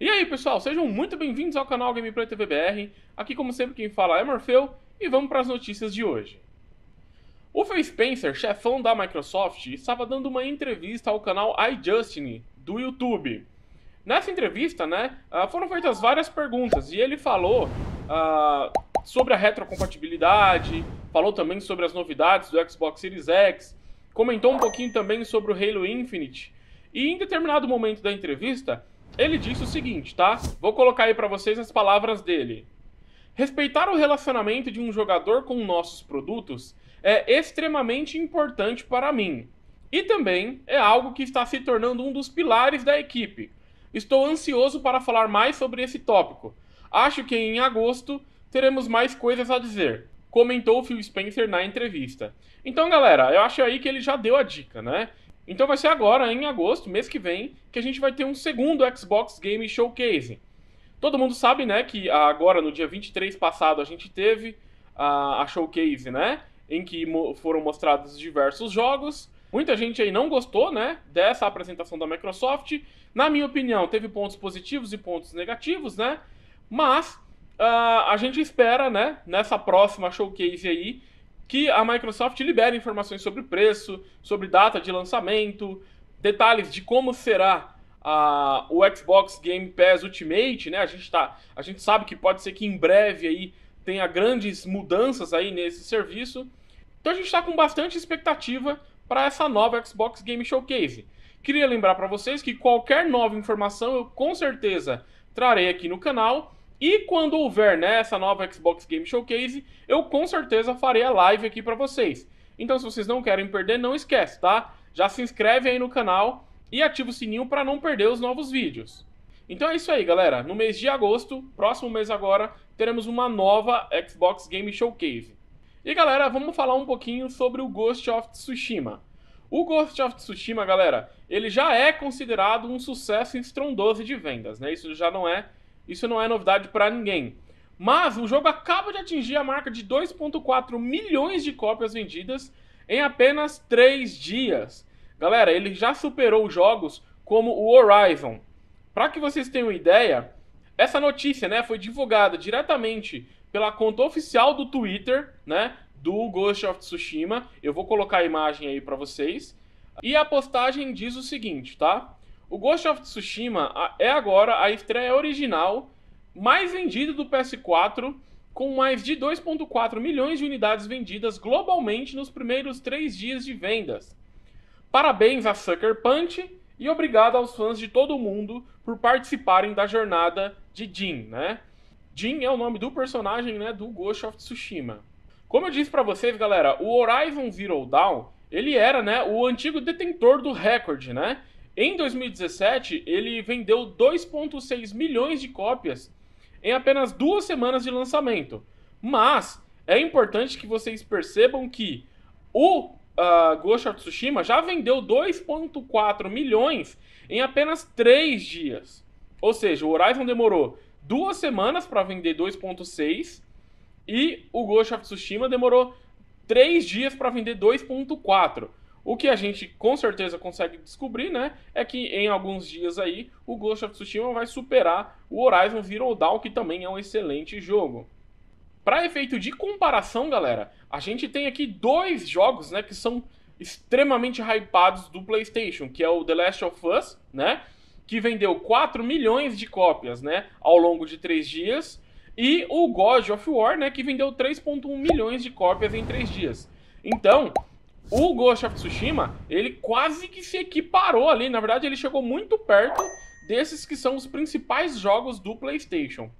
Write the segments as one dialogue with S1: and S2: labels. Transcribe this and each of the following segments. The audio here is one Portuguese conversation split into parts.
S1: E aí pessoal, sejam muito bem-vindos ao canal Gameplay TV BR. Aqui como sempre quem fala é Morfeu e vamos para as notícias de hoje. O Phil Spencer, chefão da Microsoft, estava dando uma entrevista ao canal iJustine do YouTube. Nessa entrevista, né, ah, foram feitas várias perguntas e ele falou uh, sobre a retrocompatibilidade, falou também sobre as novidades do Xbox Series X, comentou um pouquinho também sobre o Halo Infinite. E em determinado momento da entrevista, ele disse o seguinte, tá? Vou colocar aí para vocês as palavras dele. Respeitar o relacionamento de um jogador com nossos produtos é extremamente importante para mim. E também é algo que está se tornando um dos pilares da equipe. Estou ansioso para falar mais sobre esse tópico. Acho que em agosto teremos mais coisas a dizer, comentou Phil Spencer na entrevista. Então, galera, eu acho aí que ele já deu a dica, né? Então vai ser agora, em agosto, mês que vem, que a gente vai ter um segundo Xbox Game Showcase. Todo mundo sabe, né, que agora no dia 23 passado a gente teve a, a showcase, né, em que mo foram mostrados diversos jogos. Muita gente aí não gostou, né, dessa apresentação da Microsoft. Na minha opinião, teve pontos positivos e pontos negativos, né? Mas uh, a gente espera, né, nessa próxima showcase aí, que a Microsoft libere informações sobre preço, sobre data de lançamento, detalhes de como será a, o Xbox Game Pass Ultimate, né? A gente, tá, a gente sabe que pode ser que em breve aí tenha grandes mudanças aí nesse serviço. Então a gente está com bastante expectativa para essa nova Xbox Game Showcase. Queria lembrar para vocês que qualquer nova informação eu com certeza trarei aqui no canal e quando houver nessa né, nova Xbox Game Showcase, eu com certeza farei a live aqui para vocês. Então, se vocês não querem perder, não esquece, tá? Já se inscreve aí no canal e ativa o sininho para não perder os novos vídeos. Então é isso aí, galera. No mês de agosto, próximo mês agora, teremos uma nova Xbox Game Showcase. E galera, vamos falar um pouquinho sobre o Ghost of Tsushima. O Ghost of Tsushima, galera, ele já é considerado um sucesso estrondoso de vendas, né? Isso já não é isso não é novidade para ninguém. Mas o jogo acaba de atingir a marca de 2,4 milhões de cópias vendidas em apenas 3 dias. Galera, ele já superou jogos como o Horizon. Para que vocês tenham ideia, essa notícia né, foi divulgada diretamente pela conta oficial do Twitter né, do Ghost of Tsushima. Eu vou colocar a imagem aí para vocês. E a postagem diz o seguinte, tá? O Ghost of Tsushima é agora a estreia original mais vendida do PS4, com mais de 2,4 milhões de unidades vendidas globalmente nos primeiros três dias de vendas. Parabéns a Sucker Punch e obrigado aos fãs de todo mundo por participarem da jornada de Jin, né? Jin é o nome do personagem, né, do Ghost of Tsushima. Como eu disse para vocês, galera, o Horizon Zero Dawn, ele era, né, o antigo detentor do recorde, né? Em 2017, ele vendeu 2,6 milhões de cópias em apenas duas semanas de lançamento. Mas é importante que vocês percebam que o uh, Ghost of Tsushima já vendeu 2,4 milhões em apenas três dias. Ou seja, o Horizon demorou duas semanas para vender 2,6 e o Ghost of Tsushima demorou três dias para vender 2,4. O que a gente com certeza consegue descobrir, né, é que em alguns dias aí o Ghost of Tsushima vai superar o Horizon Zero Dawn, que também é um excelente jogo. Para efeito de comparação, galera, a gente tem aqui dois jogos, né, que são extremamente hypados do PlayStation, que é o The Last of Us, né, que vendeu 4 milhões de cópias, né, ao longo de 3 dias, e o God of War, né, que vendeu 3.1 milhões de cópias em 3 dias. Então, o Ghost of Tsushima, ele quase que se equiparou ali, na verdade ele chegou muito perto desses que são os principais jogos do PlayStation.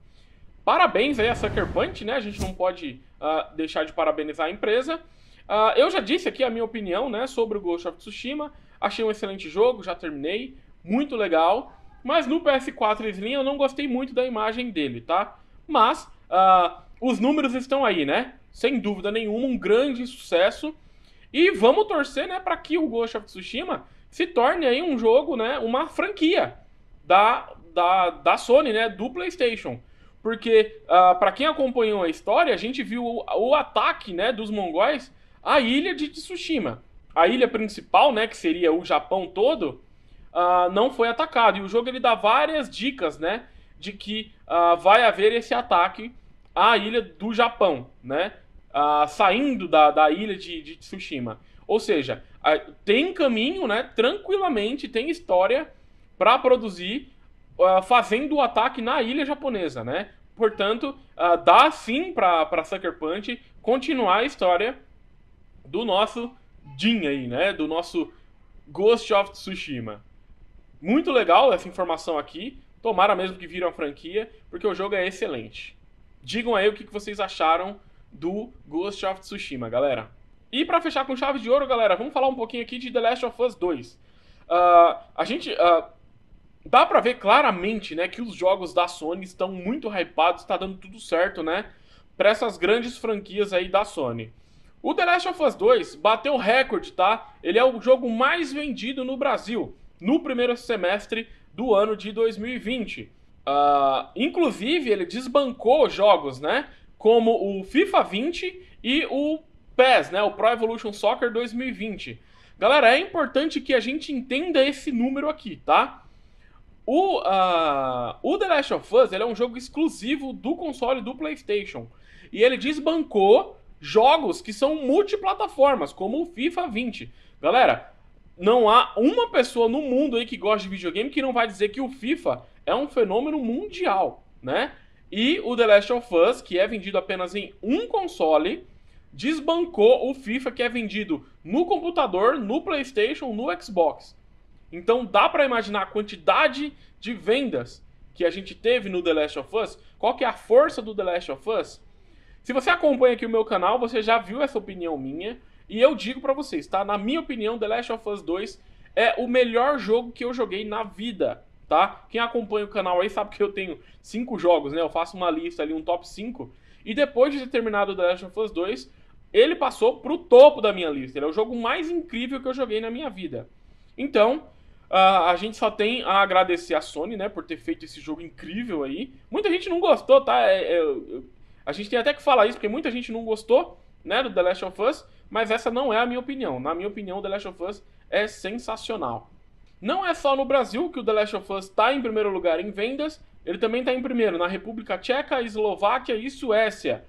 S1: Parabéns aí a Sucker Punch, né? A gente não pode uh, deixar de parabenizar a empresa. Uh, eu já disse aqui a minha opinião, né, sobre o Ghost of Tsushima. Achei um excelente jogo, já terminei, muito legal. Mas no PS4 Slim eu não gostei muito da imagem dele, tá? Mas uh, os números estão aí, né? Sem dúvida nenhuma, um grande sucesso. E vamos torcer, né, para que o Ghost of Tsushima se torne aí um jogo, né, uma franquia da, da, da Sony, né, do PlayStation. Porque, uh, ah, para quem acompanhou a história, a gente viu o, o, ataque, né, dos mongóis à ilha de Tsushima. A ilha principal, né, que seria o Japão todo, uh, não foi atacado. E o jogo ele dá várias dicas, né, de que uh, vai haver esse ataque à ilha do Japão, né? uh, saindo da, da ilha de, de Tsushima. Ou seja, uh, tem caminho, né? Tranquilamente tem história para produzir uh, fazendo o ataque na ilha japonesa, né? Portanto, ah, dá sim para Sucker Punch continuar a história do nosso Jin aí, né? Do nosso Ghost of Tsushima. Muito legal essa informação aqui. Tomara mesmo que viram a franquia, porque o jogo é excelente. Digam aí o que vocês acharam do Ghost of Tsushima, galera. E para fechar com chave de ouro, galera, vamos falar um pouquinho aqui de The Last of Us 2. Uh, ah, a gente. Uh, dá pra ver claramente, né, que os jogos da Sony estão muito hypados, tá dando tudo certo, né? Pra essas grandes franquias aí da Sony. O The Last of Us 2 bateu recorde, tá? Ele é o jogo mais vendido no Brasil no primeiro semestre do ano de 2020. Uh, ah, inclusive, ele desbancou jogos, né? como o FIFA 20 e o PES, né, o Pro Evolution Soccer 2020. Galera, é importante que a gente entenda esse número aqui, tá? O, uh, o The Last of Us é um jogo exclusivo do console do PlayStation. E ele desbancou jogos que são multiplataformas, como o FIFA 20. Galera, não há uma pessoa no mundo aí que gosta de videogame que não vai dizer que o FIFA é um fenômeno mundial, né? E o The Last of Us, que é vendido apenas em um console, desbancou o FIFA, que é vendido no computador, no PlayStation, no Xbox. Então dá para imaginar a quantidade de vendas que a gente teve no The Last of Us? Qual que é a força do The Last of Us? Se você acompanha aqui o meu canal, você já viu essa opinião minha. E eu digo para vocês, tá? Na minha opinião, The Last of Us 2 é o melhor jogo que eu joguei na vida tá? Quem acompanha o canal aí sabe que eu tenho cinco jogos, né? Eu faço uma lista ali, um top 5. E depois de ter terminado The Last of Us 2, ele passou pro topo da minha lista. Ele é o jogo mais incrível que eu joguei na minha vida. Então, Uh, a gente só tem a agradecer a Sony, né, por ter feito esse jogo incrível aí. Muita gente não gostou, tá? É, é, a gente tem até que falar isso, porque muita gente não gostou, né, do The Last of Us, mas essa não é a minha opinião. Na minha opinião, The Last of Us é sensacional. Não é só no Brasil que o The Last of Us está em primeiro lugar em vendas, ele também está em primeiro na República Tcheca, Eslováquia e Suécia.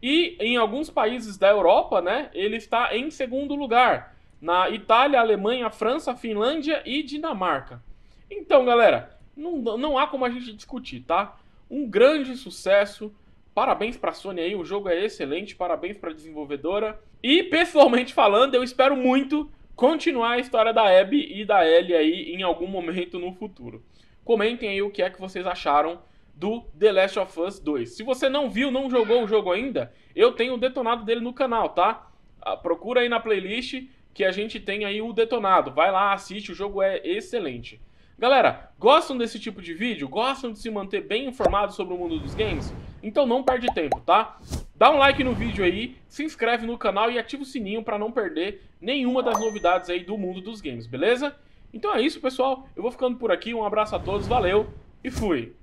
S1: E em alguns países da Europa, né, ele está em segundo lugar, na Itália, Alemanha, França, Finlândia e Dinamarca. Então, galera, não, não há como a gente discutir, tá? Um grande sucesso. Parabéns para a Sony aí, o jogo é excelente, parabéns para a desenvolvedora. E pessoalmente falando, eu espero muito continuar a história da Abby e da Ellie aí em algum momento no futuro. Comentem aí o que é que vocês acharam do The Last of Us 2. Se você não viu, não jogou o jogo ainda, eu tenho o detonado dele no canal, tá? Ah, procura aí na playlist que a gente tem aí o detonado. Vai lá, assiste, o jogo é excelente. Galera, gostam desse tipo de vídeo? Gostam de se manter bem informado sobre o mundo dos games? Então não perde tempo, tá? Dá um like no vídeo aí, se inscreve no canal e ativa o sininho para não perder nenhuma das novidades aí do mundo dos games, beleza? Então é isso, pessoal. Eu vou ficando por aqui. Um abraço a todos, valeu e fui!